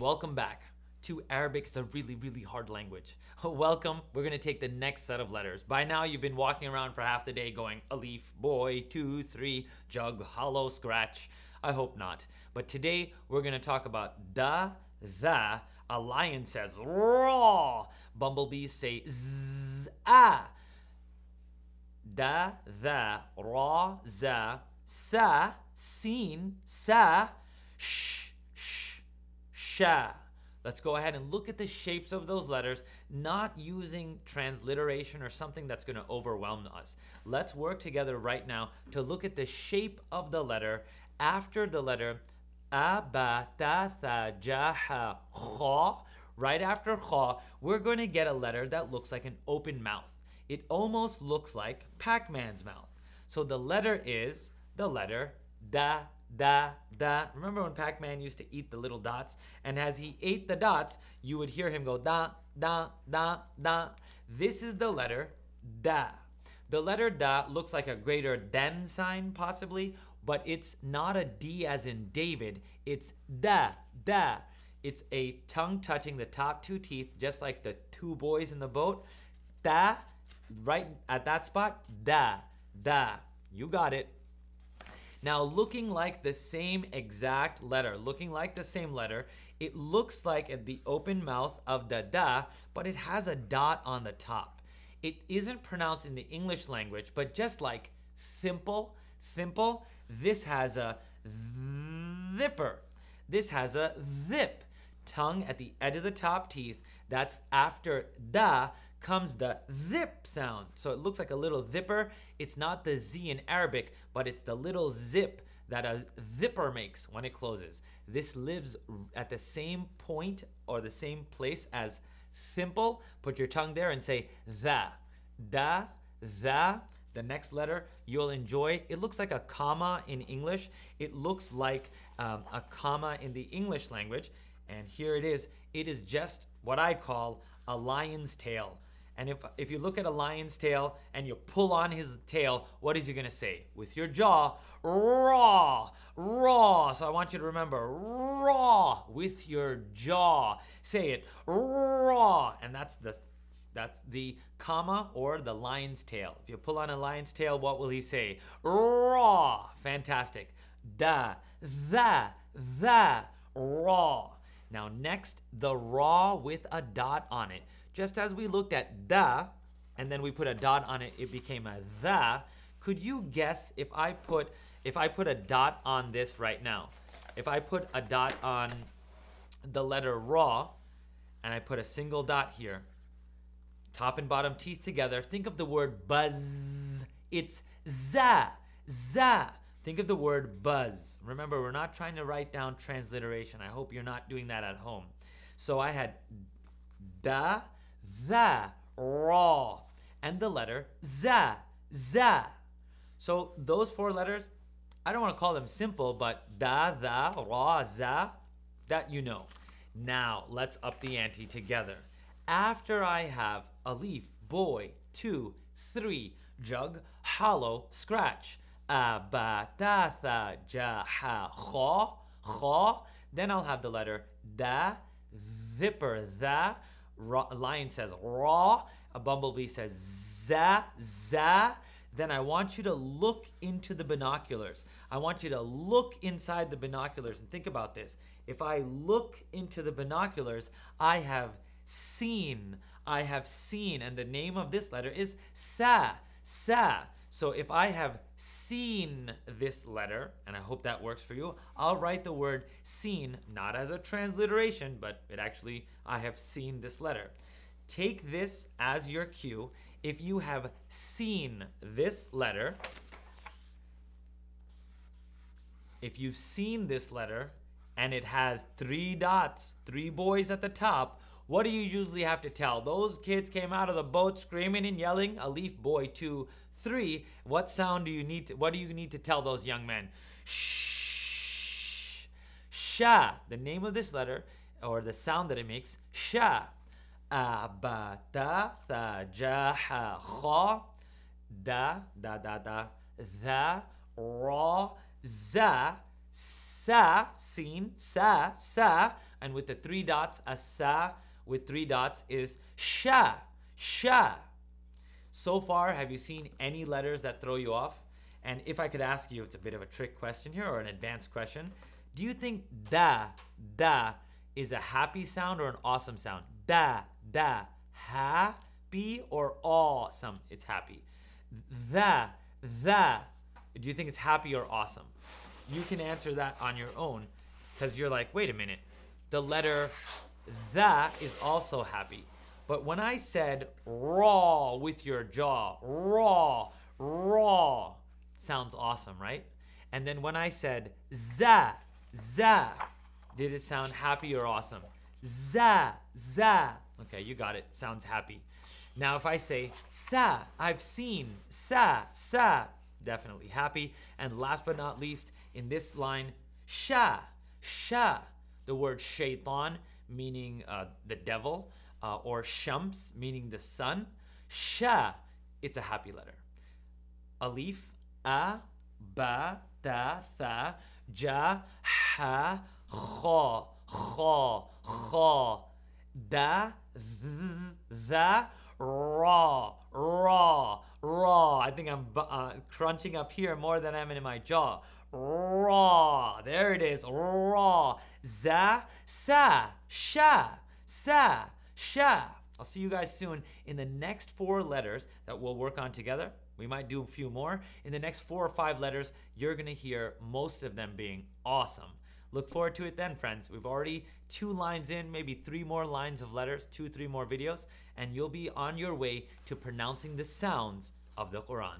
welcome back to Arabic. It's a really, really hard language. Welcome, we're gonna take the next set of letters. By now, you've been walking around for half the day going Alif, boy, two, three, jug, hollow, scratch. I hope not. But today, we're gonna talk about da, the. A lion says raw. Bumblebees say z, ah. Da, the, raw, za, sa, seen, sa, sh sha. Let's go ahead and look at the shapes of those letters, not using transliteration or something that's gonna overwhelm us. Let's work together right now to look at the shape of the letter after the letter aba, Right after kha, we're gonna get a letter that looks like an open mouth. It almost looks like Pac-Man's mouth. So the letter is the letter da da, da. Remember when Pac Man used to eat the little dots? And as he ate the dots, you would hear him go da, da, da, da. This is the letter da. The letter da looks like a greater than sign, possibly, but it's not a D as in David. It's da, da. It's a tongue touching the top two teeth, just like the two boys in the boat. Da, right at that spot, da, da. You got it. Now looking like the same exact letter, looking like the same letter, it looks like the open mouth of the da, but it has a dot on the top. It isn't pronounced in the English language, but just like simple, simple, this has a zipper. This has a zip. Tongue at the edge of the top teeth. That's after da, comes the zip sound. So it looks like a little zipper. It's not the Z in Arabic, but it's the little zip that a zipper makes when it closes. This lives at the same point or the same place as simple. Put your tongue there and say the, da, the. The next letter you'll enjoy. It looks like a comma in English. It looks like um, a comma in the English language. And here it is. It is just what I call a lion's tail. And if, if you look at a lion's tail and you pull on his tail, what is he gonna say? With your jaw, raw, raw. So I want you to remember, raw with your jaw. Say it, raw. And that's the that's the comma or the lion's tail. If you pull on a lion's tail, what will he say? Raw. Fantastic. Da, the, the, raw. Now next, the raw with a dot on it. Just as we looked at the, and then we put a dot on it, it became a the. Could you guess if I put if I put a dot on this right now? If I put a dot on the letter raw, and I put a single dot here, top and bottom teeth together, think of the word buzz. It's za, za. Think of the word buzz. Remember, we're not trying to write down transliteration. I hope you're not doing that at home. So I had da, the, raw, and the letter za, za. So those four letters, I don't want to call them simple, but da, da, ra, za, that you know. Now let's up the ante together. After I have a leaf, boy, two, three, jug, hollow, scratch abata Then I'll have the letter da zipper tha. lion says raw. A bumblebee says za za. Then I want you to look into the binoculars. I want you to look inside the binoculars and think about this. If I look into the binoculars, I have seen. I have seen. And the name of this letter is sa. Sa. So if I have seen this letter, and I hope that works for you, I'll write the word seen, not as a transliteration, but it actually, I have seen this letter. Take this as your cue. If you have seen this letter, if you've seen this letter and it has three dots, three boys at the top, what do you usually have to tell? Those kids came out of the boat screaming and yelling, a leaf boy too, Three, what sound do you need to, what do you need to tell those young men? Shh. Sha, the name of this letter or the sound that it makes. Sha. ta, tha, ja, ha, kha, da, da, da, da, tha, ra, za, sa, seen, sa, sa, and with the three dots, a sa with three dots is sha, sha. So far, have you seen any letters that throw you off? And if I could ask you, it's a bit of a trick question here or an advanced question. Do you think da, da is a happy sound or an awesome sound? Da, da, happy or awesome? It's happy. The the. Do you think it's happy or awesome? You can answer that on your own because you're like, wait a minute, the letter is also happy. But when I said raw with your jaw, raw, raw, sounds awesome, right? And then when I said za, za, did it sound happy or awesome? Za, za. Okay, you got it. Sounds happy. Now if I say sa, I've seen, sa, sa, definitely happy. And last but not least, in this line, sha, sha, the word shaitan, meaning uh, the devil uh, or shams, meaning the sun. Sha, it's a happy letter. Alif, a, ba, ta, tha, ja, ha, kha, kha, kha, da, th, tha, raw, raw, raw. I think I'm uh, crunching up here more than I'm in my jaw. Raw. There it is. Raw. Za, sa, sha, sa, Sha. I'll see you guys soon in the next four letters that we'll work on together. We might do a few more. In the next four or five letters, you're gonna hear most of them being awesome. Look forward to it then, friends. We've already two lines in, maybe three more lines of letters, two, three more videos, and you'll be on your way to pronouncing the sounds of the Quran.